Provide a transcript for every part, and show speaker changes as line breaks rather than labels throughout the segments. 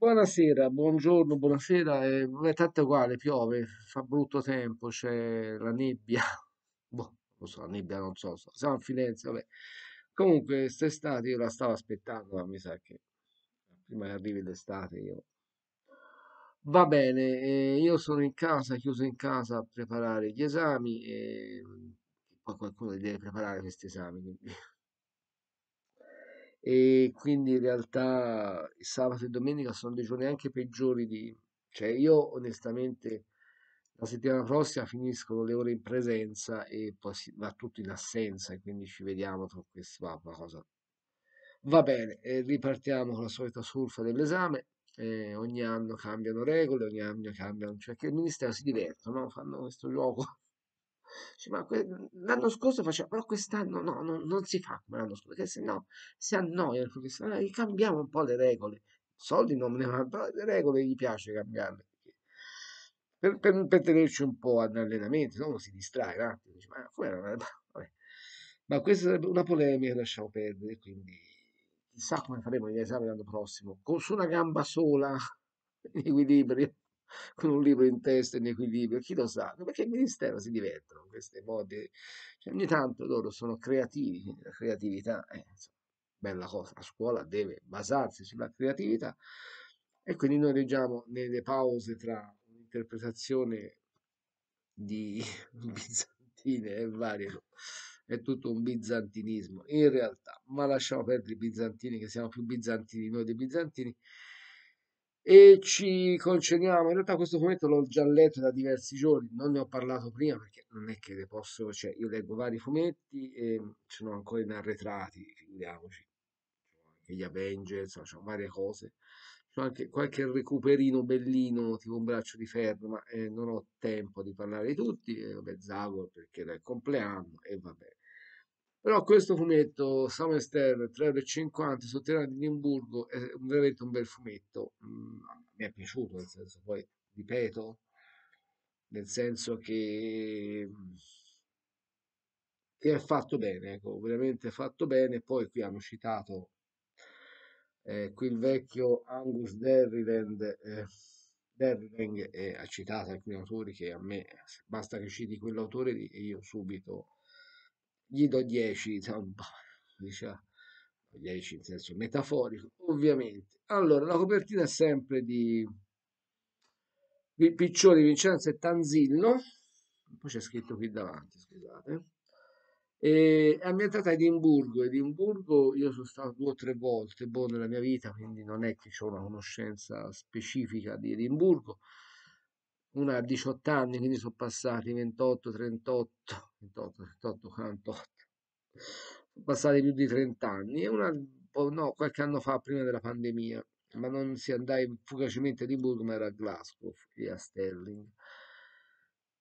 Buonasera, buongiorno, buonasera, eh, vabbè, tanto è uguale, piove, fa brutto tempo, c'è la nebbia, boh, lo so, la nebbia non so, so. siamo a Firenze, vabbè. Comunque, quest'estate io la stavo aspettando, ma mi sa che prima che arrivi l'estate io... Va bene, eh, io sono in casa, chiuso in casa a preparare gli esami e eh, poi qualcuno deve preparare questi esami, quindi e quindi in realtà sabato e domenica sono dei giorni anche peggiori di... cioè io onestamente la settimana prossima finiscono le ore in presenza e poi si, va tutto in assenza e quindi ci vediamo tra questi va una cosa va bene eh, ripartiamo con la solita surfa dell'esame eh, ogni anno cambiano regole ogni anno cambiano cioè che il ministero si diverte no? fanno questo gioco l'anno scorso faceva, però quest'anno no, no, non si fa come l'anno scorso, perché se no si annoia il professionale, cambiamo un po' le regole. I Soldi non ne vanno, però le regole gli piace cambiarle. Per, per, per, tenerci un po' ad allenamento, no? si distrae un attimo, dice, ma, come, ma,
ma questa sarebbe una
polemica, lasciamo perdere, quindi chissà come faremo gli esami l'anno prossimo, con su una gamba sola, in equilibrio con un libro in testa in equilibrio, chi lo sa, perché il ministero si divertono queste modi, cioè, ogni tanto loro sono creativi, quindi la creatività è insomma, bella cosa, la scuola deve basarsi sulla creatività e quindi noi leggiamo nelle pause tra un'interpretazione di bizantine e varie è tutto un bizantinismo in realtà, ma lasciamo perdere i bizantini che siamo più bizantini noi dei bizantini e ci concediamo in realtà questo fumetto l'ho già letto da diversi giorni non ne ho parlato prima perché non è che ne posso cioè io leggo vari fumetti e sono ancora in arretrati figuriamoci anche gli Avengers insomma cioè, varie cose c'è anche qualche recuperino bellino tipo un braccio di ferro ma eh, non ho tempo di parlare di tutti e eh, vabbè Zagor perché è il compleanno e vabbè però questo fumetto, Somerster 3,50€ sul terreno di Edimburgo, è veramente un bel fumetto. mi mm, è piaciuto, nel senso, poi ripeto, nel senso che, mm, che è fatto bene, ecco, veramente fatto bene. Poi qui hanno citato eh, qui il vecchio Angus Derryland, eh, Derryland eh, ha citato alcuni autori che a me basta che citi quell'autore e io subito gli do 10, diciamo, 10 in senso metaforico, ovviamente. Allora, la copertina è sempre di Piccioni, Vincenzo e Tanzillo, poi c'è scritto qui davanti, scusate. E è ambientata a Edimburgo. Edimburgo io sono stato due o tre volte boh, nella mia vita, quindi non è che ho una conoscenza specifica di Edimburgo una a 18 anni, quindi sono passati 28, 38, 28, 38, 48, sono passati più di 30 anni e una boh, no, qualche anno fa prima della pandemia, ma non si andai fugacemente di Edimburgo, ma era a Glasgow e a Sterling.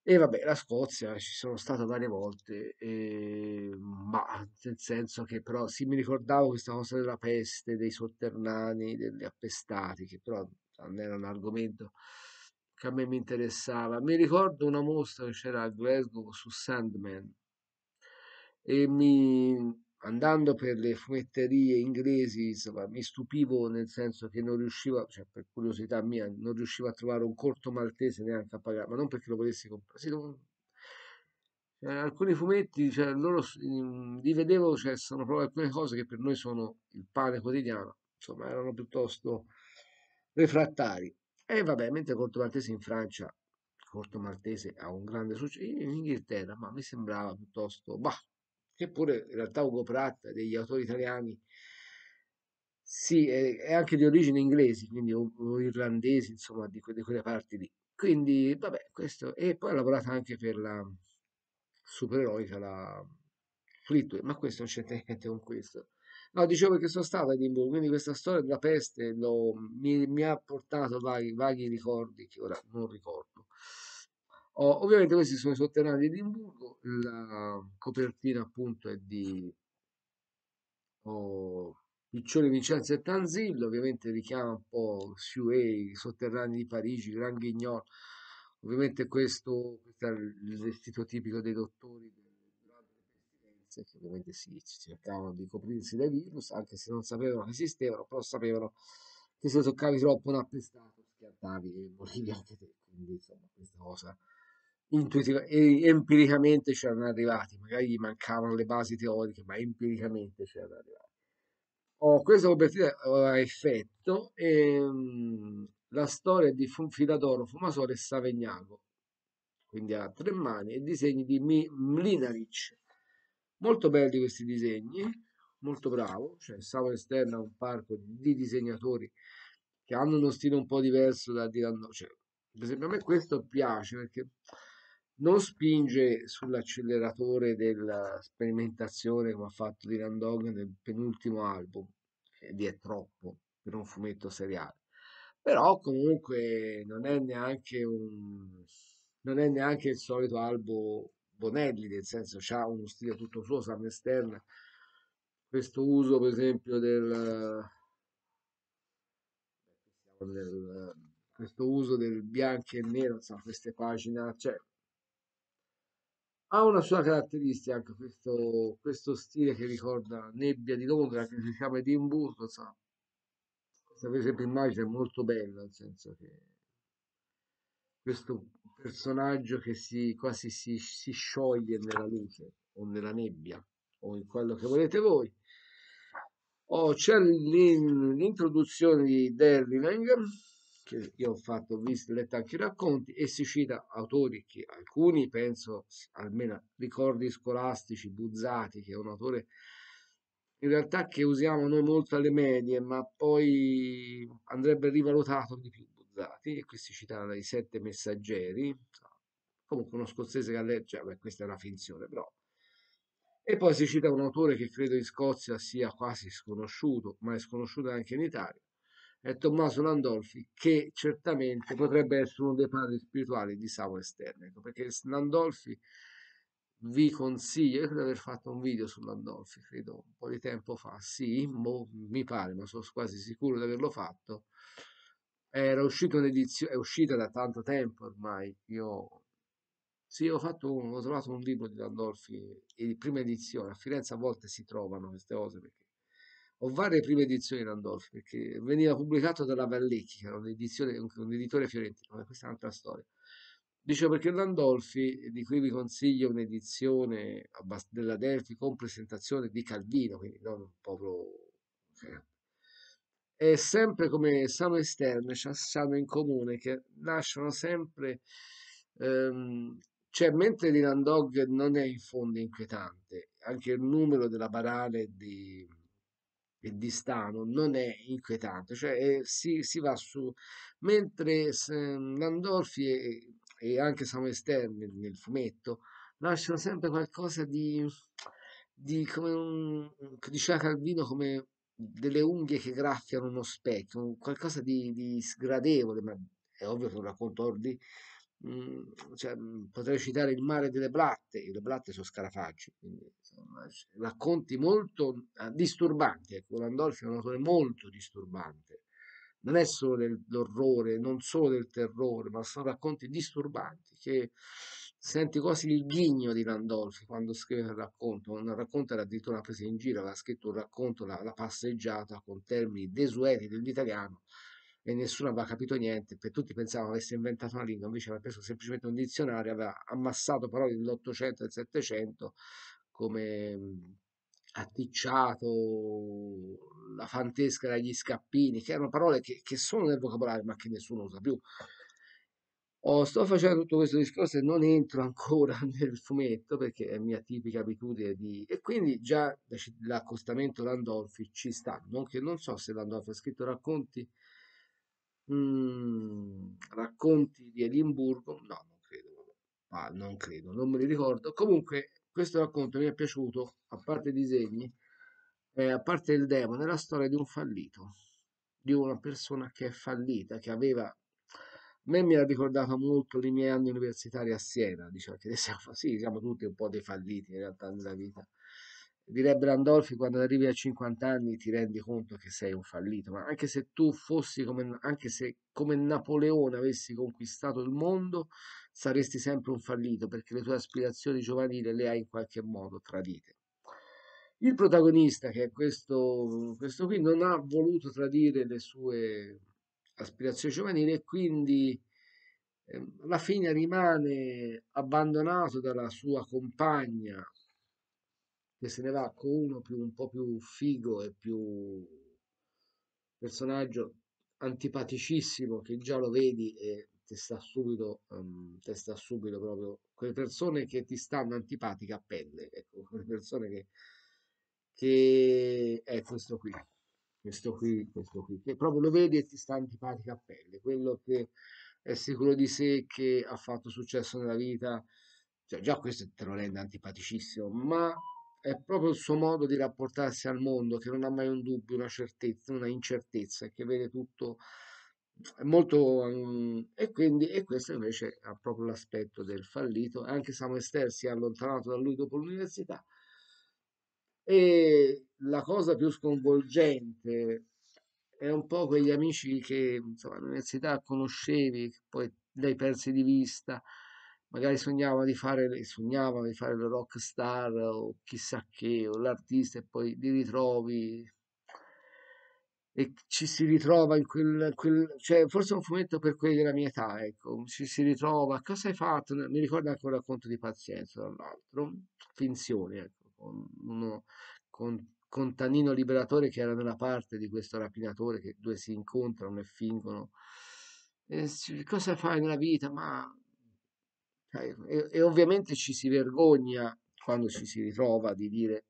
E vabbè, la Scozia ci sono stato varie volte, e... ma nel senso che però sì, mi ricordavo questa cosa della peste, dei sotterranei, degli appestati, che però non era un argomento che a me mi interessava. Mi ricordo una mostra che c'era a Glasgow su Sandman e mi, andando per le fumetterie inglesi insomma, mi stupivo nel senso che non riuscivo, cioè per curiosità mia, non riuscivo a trovare un corto maltese neanche a pagare, ma non perché lo volessi comprare. Sì, non... eh, alcuni fumetti, cioè, loro, li vedevo, cioè, sono proprio alcune cose che per noi sono il pane quotidiano, insomma erano piuttosto refrattari. E vabbè, mentre Corto Maltese in Francia, Corto Maltese ha un grande successo, in Inghilterra, ma mi sembrava piuttosto, bah, eppure in realtà Ugo Pratt, degli autori italiani, sì, è, anche di origine inglese, quindi o, o irlandese, insomma, di, que di, quelle parti lì. Quindi, vabbè, questo. E poi ha lavorato anche per la supereroica, la Fleetwood, ma questo non c'entra niente con questo. No, dicevo che sono stato a Edimburgo, quindi questa storia della peste lo, mi, mi, ha portato vaghi, vaghi ricordi che ora non ricordo. Oh, ovviamente questi sono i sotterranei di Edimburgo, la copertina appunto è di oh, Piccioni Vincenzo e Tanzillo, ovviamente richiama un po' Suey, i sotterranei di Parigi, Grand Guignol, ovviamente questo, questo è il vestito tipico dei dottori ragazze che ovviamente si cercavano di coprirsi dai virus, anche se non sapevano che esistevano, però sapevano che se toccavi troppo un attestato schiantavi e morivi anche te. Quindi insomma questa cosa intuitiva e empiricamente c'erano arrivati, magari gli mancavano le basi teoriche, ma empiricamente c'erano arrivati. Oh, questa copertina a effetto e, um, la storia di Funfidadoro, Fumasore e Savegnago, quindi ha tre mani, e disegni di Mlinaric, Molto belli questi disegni, molto bravo, cioè Savon Esterna è un parco di disegnatori che hanno uno stile un po' diverso da Dylan cioè, Per esempio a me questo piace perché non spinge sull'acceleratore della sperimentazione come ha fatto Dylan Dog nel penultimo album, ed è troppo per un fumetto seriale. Però comunque non è neanche un non è neanche il solito album Bonelli, nel senso ha uno stile tutto suo, sa esterna. Questo uso, per esempio, del, del questo uso del bianco e nero, insomma, queste pagine, cioè, ha una sua caratteristica anche questo, questo stile che ricorda Nebbia di Londra, che si chiama Edimburgo, insomma. Questa per esempio immagine è molto bella, nel senso che questo personaggio che si, quasi si, si scioglie nella luce o nella nebbia o in quello che volete voi. Oh, c'è l'introduzione di Derling che io ho fatto, ho visto, letto anche i racconti e si cita autori che alcuni penso almeno ricordi scolastici, Buzzati, che è un autore in realtà che usiamo noi molto alle medie, ma poi andrebbe rivalutato di più analizzati e questi citano i sette messaggeri comunque uno scozzese che ha letto cioè, beh, questa è una finzione però e poi si cita un autore che credo in Scozia sia quasi sconosciuto ma è sconosciuto anche in Italia è Tommaso Landolfi che certamente potrebbe essere uno dei padri spirituali di Samuel Sternetto perché Landolfi vi consiglio, io credo di aver fatto un video su Landolfi, credo un po' di tempo fa, sì, mo, boh, mi pare, ma sono quasi sicuro di averlo fatto, era uscito un'edizione, è uscita da tanto tempo ormai. Io sì, ho, fatto un, ho trovato un libro di Landolfi, prima edizione. A Firenze a volte si trovano queste cose perché ho varie prime edizioni di Landolfi perché veniva pubblicato dalla Vallecchi, che era un, un editore fiorentino, ma questa è un'altra storia. Dicevo perché Landolfi, di cui vi consiglio un'edizione della Delphi con presentazione di Calvino, quindi non proprio eh, e sempre come sono esterne, cioè hanno in comune che lasciano sempre, ehm, cioè mentre l'Iran Dog non è in fondo inquietante, anche il numero della barale di, di Stano non è inquietante, cioè eh, si, si, va su, mentre eh, Landolfi e, e anche siamo Esterne nel fumetto lasciano sempre qualcosa di, di come un, diceva Calvino, come delle unghie che graffiano uno specchio, qualcosa di, di sgradevole, ma è ovvio che lo racconto oggi. Mm, cioè, mm, potrei citare il mare delle blatte, le blatte sono scarafaggi, quindi, insomma, racconti molto eh, disturbanti. Ecco, Landolfi è un autore molto disturbante, non è solo dell'orrore, non solo del terrore, ma sono racconti disturbanti che senti quasi il ghigno di Landolfi quando scrive il racconto, un racconto era addirittura una presa in giro, aveva scritto un racconto, la, la passeggiata con termini desueti dell'italiano e nessuno aveva capito niente, per tutti pensavano avesse inventato una lingua, invece aveva preso semplicemente un dizionario, aveva ammassato parole dell'Ottocento e del Settecento come atticciato, la fantesca dagli scappini, che erano parole che, che sono nel vocabolario ma che nessuno usa più. Oh, sto facendo tutto questo discorso e non entro ancora nel fumetto perché è mia tipica abitudine di... e quindi già l'accostamento Landolfi ci sta, non che non so se Landolfi ha scritto racconti, mm, racconti di Edimburgo, no, non credo, ah, non credo, non me li ricordo, comunque questo racconto mi è piaciuto, a parte i disegni, eh, a parte il demone, la storia di un fallito, di una persona che è fallita, che aveva a me mi ha ricordato molto i miei anni universitari a Siena, diciamo che siamo, sì, siamo tutti un po' dei falliti in realtà nella vita. Direbbe Randolfi, quando arrivi a 50 anni ti rendi conto che sei un fallito, ma anche se tu fossi come, anche se come Napoleone avessi conquistato il mondo, saresti sempre un fallito perché le tue aspirazioni giovanili le hai in qualche modo tradite. Il protagonista, che è questo, questo qui, non ha voluto tradire le sue aspirazione giovanile e quindi eh, alla fine rimane abbandonato dalla sua compagna che se ne va con uno più, un po' più figo e più personaggio antipaticissimo che già lo vedi e te sta subito, um, te sta subito proprio quelle persone che ti stanno antipatiche a pelle, ecco, quelle persone che, che è eh, questo qui questo qui, questo qui, che proprio lo vedi e ti sta antipatico a pelle, quello che è sicuro di sé, che ha fatto successo nella vita, cioè già questo te lo rende antipaticissimo, ma è proprio il suo modo di rapportarsi al mondo, che non ha mai un dubbio, una certezza, una incertezza, e che vede tutto molto mm, e quindi e questo invece ha proprio l'aspetto del fallito anche Samuel Ster si è allontanato da lui dopo l'università e la cosa più sconvolgente è un po' quegli amici che insomma, all'università conoscevi, che poi li hai persi di vista, magari sognava di fare, sognava di fare la rock star o chissà che, o l'artista e poi li ritrovi e ci si ritrova in quel, quel cioè forse è un fumetto per quelli della mia età, ecco, ci si ritrova, cosa hai fatto? Mi ricorda anche un racconto di pazienza, tra l'altro, finzione, ecco, con uno con con Liberatore che era nella parte di questo rapinatore che due si incontrano e fingono e, cosa fai nella vita ma cioè, e, e, ovviamente ci si vergogna quando ci si ritrova di dire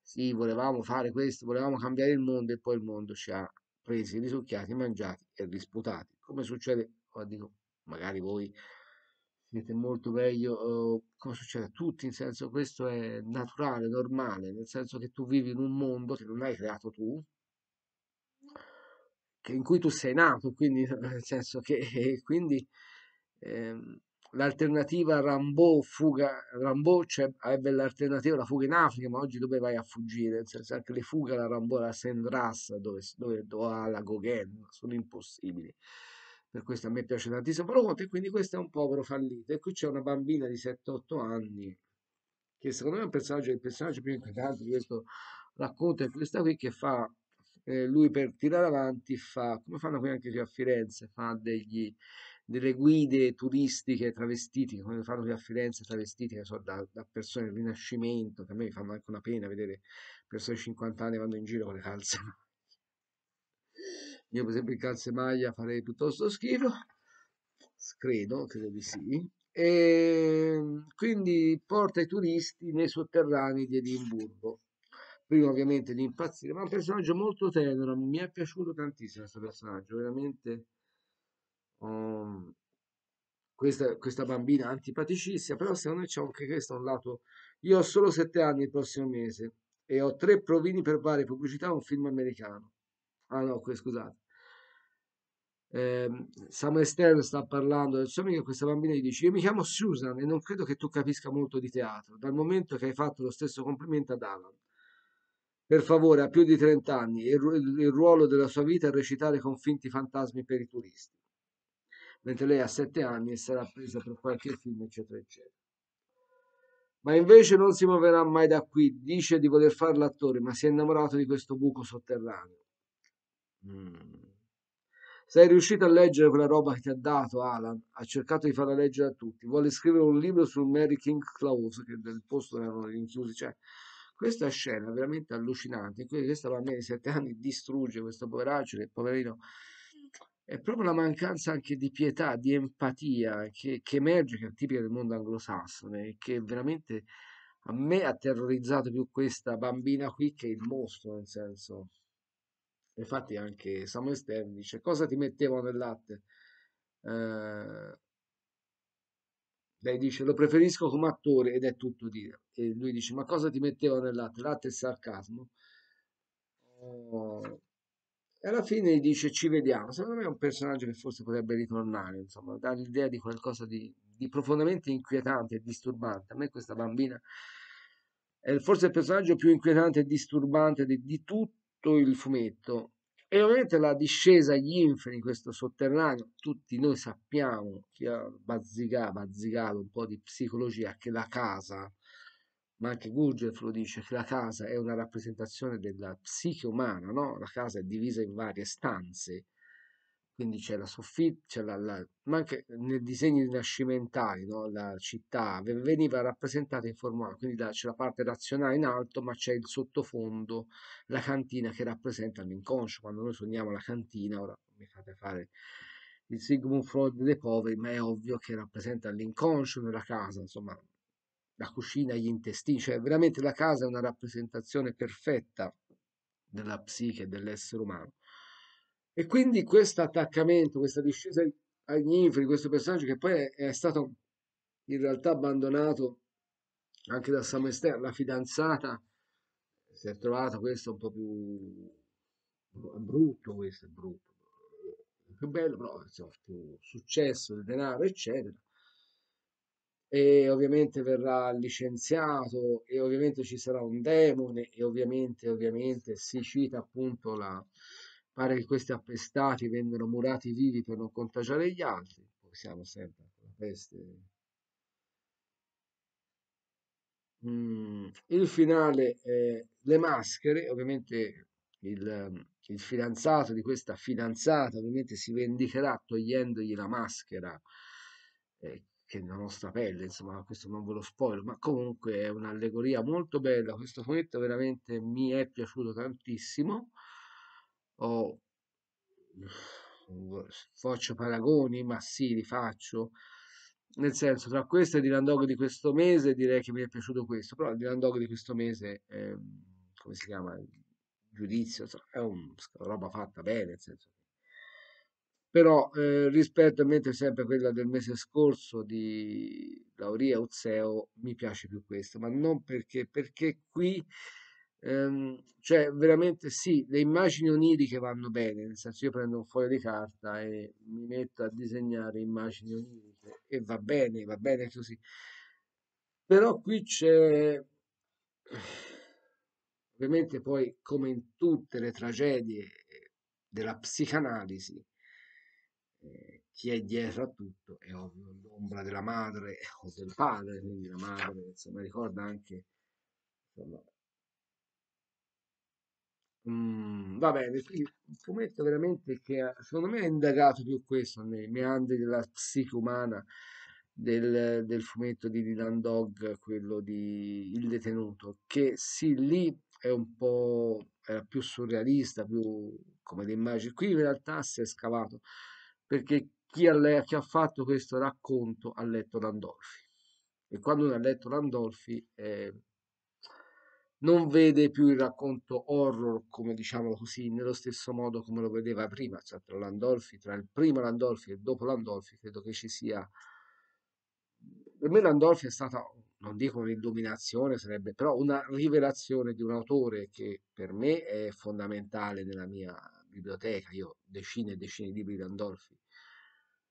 sì volevamo fare questo volevamo cambiare il mondo e poi il mondo ci ha presi risucchiati mangiati e disputati come succede dico magari voi siete molto meglio eh, come succede a tutti, in senso questo è naturale, normale, nel senso che tu vivi in un mondo che non hai creato tu, che, in cui tu sei nato, quindi nel senso che eh, quindi ehm, l'alternativa Rambo fuga Rambo cioè, avrebbe l'alternativa la fuga in Africa ma oggi dove vai a fuggire nel senso anche le fuga la Rambo la sendras dove, dove, dove alla Gauguin sono impossibili per questo a me piace tantissimo Proconte e quindi questo è un povero fallito e qui c'è una bambina di 7-8 anni che secondo me è un personaggio, il personaggio più inquietante di questo racconto è questa qui che fa eh, lui per tirare avanti fa come fanno qui anche qui a Firenze fa degli, delle guide turistiche travestite come fanno qui a Firenze travestite so, da, da, persone del rinascimento che a me fanno anche una pena vedere persone di 50 anni vanno in giro con le calze io per esempio in calzemaglia farei piuttosto schifo, credo, credo di sì. E ehm, quindi porta i turisti nei sotterranei di Edimburgo. Prima ovviamente di impazzire, ma è un personaggio molto tenero, mi è piaciuto tantissimo questo personaggio, veramente... Um, questa, questa, bambina antipaticissima, però secondo me c'è anche questo un lato... Io ho solo sette anni il prossimo mese e ho tre provini per varie pubblicità a un film americano ah no, scusate. Eh, Samuel Stern sta parlando del suo amico e questa bambina gli dice io mi chiamo Susan e non credo che tu capisca molto di teatro dal momento che hai fatto lo stesso complimento ad Alan per favore ha più di 30 anni e il ruolo della sua vita è recitare con finti fantasmi per i turisti mentre lei ha 7 anni e sarà presa per qualche film eccetera eccetera ma invece non si muoverà mai da qui dice di voler fare l'attore ma si è innamorato di questo buco sotterraneo Mm. Sei riuscito a leggere quella roba che ti ha dato Alan? Ha cercato di farla leggere a tutti. Vuole scrivere un libro sul Mary King Claus, che del posto erano rinchiusi. Cioè, questa scena è veramente allucinante. Questa bambina di sette anni distrugge questo poveraccio che poverino. È proprio la mancanza anche di pietà, di empatia che, che emerge, che è tipica del mondo anglosassone, e che veramente a me ha terrorizzato più questa bambina qui che il mostro, nel senso. Infatti anche Samuel Stern dice cosa ti mettevo nel latte? Eh, lei dice lo preferisco come attore ed è tutto dire. E lui dice ma cosa ti mettevo nel latte? Latte e sarcasmo. Oh, e alla fine dice ci vediamo. Secondo me è un personaggio che forse potrebbe ritornare, insomma, dà l'idea di qualcosa di, di profondamente inquietante e disturbante. A me questa bambina è forse il personaggio più inquietante e disturbante di, di tutti tutto il fumetto. E ovviamente la discesa agli inferi, in questo sotterraneo, tutti noi sappiamo, chi ha bazzicato, bazzicato un po' di psicologia, che la casa, ma anche Gurdjieff lo dice, che la casa è una rappresentazione della psiche umana, no? La casa è divisa in varie stanze, quindi c'è la soffitta, ma anche nei disegni rinascimentali, no? la città veniva rappresentata in forma, quindi c'è la parte razionale in alto, ma c'è il sottofondo, la cantina che rappresenta l'inconscio. Quando noi sogniamo la cantina, ora mi fate fare il Sigmund Freud dei poveri, ma è ovvio che rappresenta l'inconscio nella casa, insomma, la cucina, gli intestini, cioè veramente la casa è una rappresentazione perfetta della psiche dell'essere umano e quindi questo attaccamento, questa discesa ai ninfri, questo personaggio che poi è, è stato in realtà abbandonato anche da Sam Samester, la fidanzata si è trovata questo un po' più brutto, questo è brutto, più bello, però insomma, più successo del denaro, eccetera. E ovviamente verrà licenziato e ovviamente ci sarà un demone e ovviamente, ovviamente si cita appunto la, Pare che questi appestati vennero murati vivi per non contagiare gli altri. Poi siamo sempre con la peste. Mm, il finale è eh, le maschere, ovviamente il, il fidanzato di questa fidanzata ovviamente si vendicherà togliendogli la maschera eh, che è la nostra pelle, insomma questo non ve lo spoil, ma comunque è un'allegoria molto bella, questo fumetto veramente mi è piaciuto tantissimo o faccio paragoni, ma sì, li faccio. Nel senso, tra questo e Dylan Dog di questo mese direi che mi è piaciuto questo, però Dylan Dog di questo mese, è, ehm, come si chiama, giudizio, è una roba fatta bene, nel senso. Però eh, rispetto a mentre sempre quella del mese scorso di Lauria Uzzeo, mi piace più questo, ma non perché, perché qui ehm, cioè veramente sì, le immagini oniriche vanno bene, nel senso io prendo un foglio di carta e mi metto a disegnare immagini oniriche e va bene, va bene così. Però qui c'è ovviamente poi come in tutte le tragedie della psicanalisi, eh, chi è dietro a tutto è ovvio l'ombra della madre o del padre, quindi la madre insomma ricorda anche insomma, Mm, va bene, sì, fumetto veramente che secondo me ha indagato più questo nei meandri della psiche umana del, del fumetto di Dylan Dog, quello di Il detenuto, che sì, lì è un po' era più surrealista, più come le immagini. Qui in realtà si è scavato perché chi ha, chi ha fatto questo racconto ha letto Landolfi e quando uno ha letto Landolfi eh, non vede più il racconto horror, come diciamo così, nello stesso modo come lo vedeva prima, cioè tra Landolfi, tra il primo Landolfi e dopo Landolfi, credo che ci sia... Per me Landolfi è stata, non dico un'illuminazione, sarebbe però una rivelazione di un autore che per me è fondamentale nella mia biblioteca, io ho decine e decine di libri di Landolfi,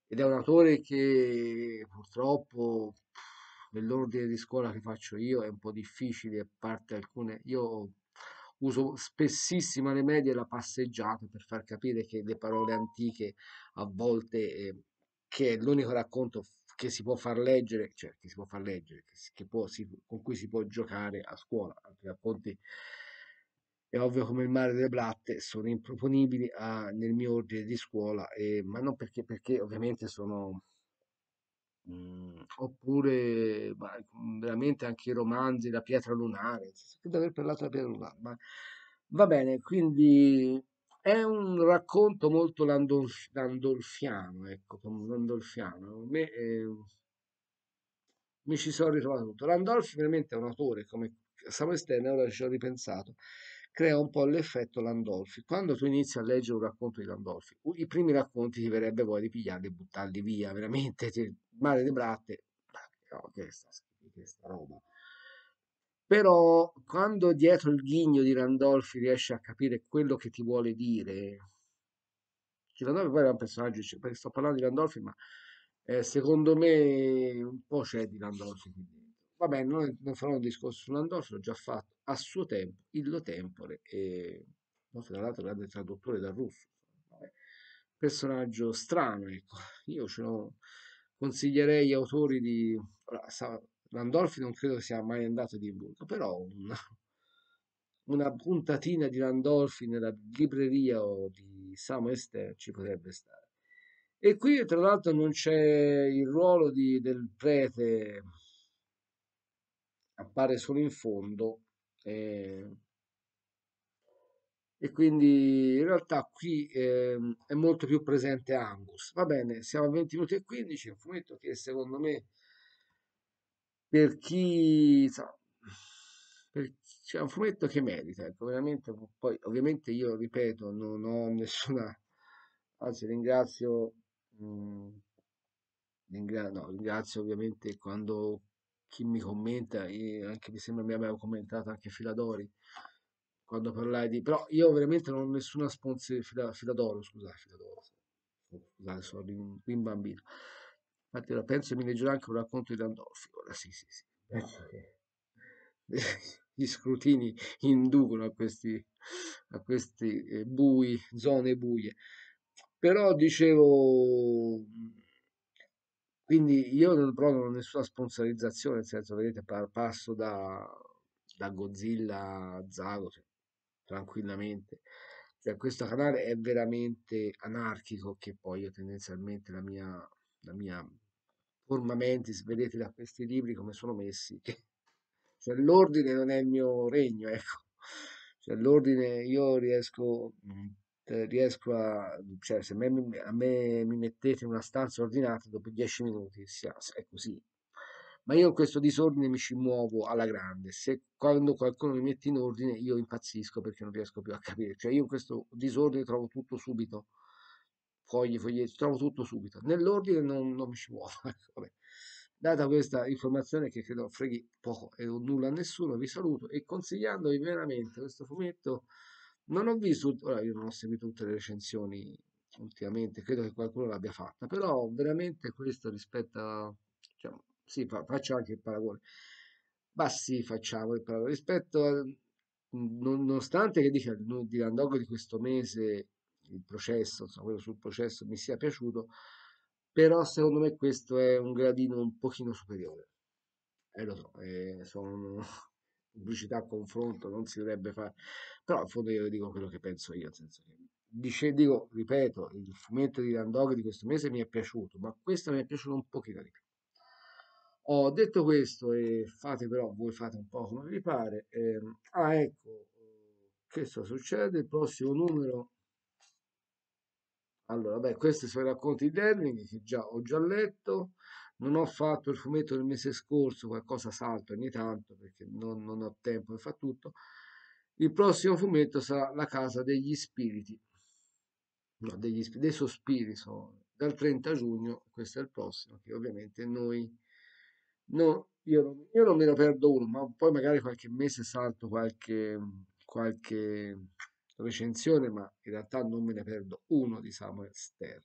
ed è un autore che purtroppo nell'ordine di scuola che faccio io è un po' difficile, a parte alcune... Io uso spessissimo le medie e la passeggiata per far capire che le parole antiche a volte, eh, che è l'unico racconto che si può far leggere, cioè che si può far leggere, che si, che può, si, con cui si può giocare a scuola, anche racconti è ovvio come il mare delle blatte sono improponibili a, ah, nel mio ordine di scuola, eh, ma non perché, perché ovviamente sono Mhmm, oppure, ma, mhmm, veramente anche i romanzi, La pietra lunare, credo di aver parlato della pietra lunare, ma va bene, quindi è un racconto molto landolf landolfiano, ecco, con landolfiano. Me, ehm mi ci sono ritrovato tutto. Landolfi veramente è un autore come Samuel Stein, ora ci ho ripensato crea un po' l'effetto Landolfi. Quando tu inizi a leggere un racconto di Landolfi, i primi racconti ti verrebbe voglia di pigliarli e buttarli via, veramente, ti, cioè, mare di bratte, no, che sta, roba. Però quando dietro il ghigno di Randolfi riesce a capire quello che ti vuole dire, che Randolfi poi era un personaggio, cioè, perché sto parlando di Randolfi, ma eh, secondo me un po' c'è di Randolfi. quindi Vabbè, non, non farò un discorso sull'Andorso, l'ho già fatto a suo tempo, Illo Tempore, e, no, tra l'altro grande traduttore dal russo, Vabbè. personaggio strano, ecco. io ce lo consiglierei autori di... Landolfi non credo sia mai andato a Edimburgo, però una, una puntatina di Landolfi nella libreria o di Samuel Stern ci potrebbe stare. E qui tra l'altro non c'è il ruolo di, del prete appare solo in fondo eh, e quindi in realtà qui eh, è molto più presente Angus. Va bene, siamo a 20 minuti e 15, un fumetto che secondo me per chi... Sa, per, cioè, è un fumetto che merita, ecco, veramente, poi ovviamente io ripeto, non ho nessuna... Anzi, ringrazio... Mh, mm, ringra no, ringrazio ovviamente quando chi mi commenta, e anche mi sembra mi abbia commentato anche Filadori, quando parlai di... però io veramente non ho nessuna sponsor, fila, Filadoro, scusate, Filadoro, scusate, sono rimbambino. Infatti ora penso mi leggerò anche un racconto di Landolfi, ora sì, sì, sì, eh, gli scrutini inducono a, questi, a queste eh, bui, zone buie. Però dicevo, quindi io non, però non ho nessuna sponsorizzazione, nel senso, vedete, passo da, da Godzilla a Zagos cioè, tranquillamente. Cioè, questo canale è veramente anarchico, che poi io tendenzialmente la mia, la mia forma mentis, vedete da questi libri come sono messi, che cioè, l'ordine non è il mio regno, ecco. Cioè, l'ordine io riesco riesco a, cioè se me, a me mi mettete in una stanza ordinata dopo dieci minuti sia, è così. Ma io in questo disordine mi ci muovo alla grande. Se quando qualcuno mi mette in ordine io impazzisco perché non riesco più a capire. Cioè io in questo disordine trovo tutto subito. Fogli, foglietti, trovo tutto subito. Nell'ordine non, non mi ci muovo. Ecco, Data questa informazione che credo freghi poco e nulla a nessuno, vi saluto e consigliandovi veramente questo fumetto non ho visto, ora io non ho seguito tutte le recensioni ultimamente, credo che qualcuno l'abbia fatta, però veramente questo rispetto a, diciamo, sì, fa, faccio anche il paragone, ma sì, facciamo il paragone, rispetto a, nonostante che dica il di Landogo di questo mese, il processo, insomma, quello sul processo mi sia piaciuto, però secondo me questo è un gradino un pochino superiore. Eh lo so, eh, sono pubblicità a confronto, non si dovrebbe fare, però in fondo io dico quello che penso io, nel senso che dice, dico, ripeto, il fumetto di Landog di questo mese mi è piaciuto, ma questo mi è piaciuto un pochino di più. Ho detto questo e fate però, voi fate un po' come vi pare. Eh, ah, ecco, che sta succede? Il prossimo numero... Allora, beh, questi sono i racconti di Derling che già, ho già letto non ho fatto il fumetto del mese scorso, qualcosa salto ogni tanto perché non, non ho tempo e fa tutto. Il prossimo fumetto sarà La casa degli spiriti, no, degli, dei sospiri sono, dal 30 giugno, questo è il prossimo, che ovviamente noi, no, io, non, io non me ne perdo uno, ma poi magari qualche mese salto qualche, qualche recensione, ma in realtà non me ne perdo uno di Samuel Stern.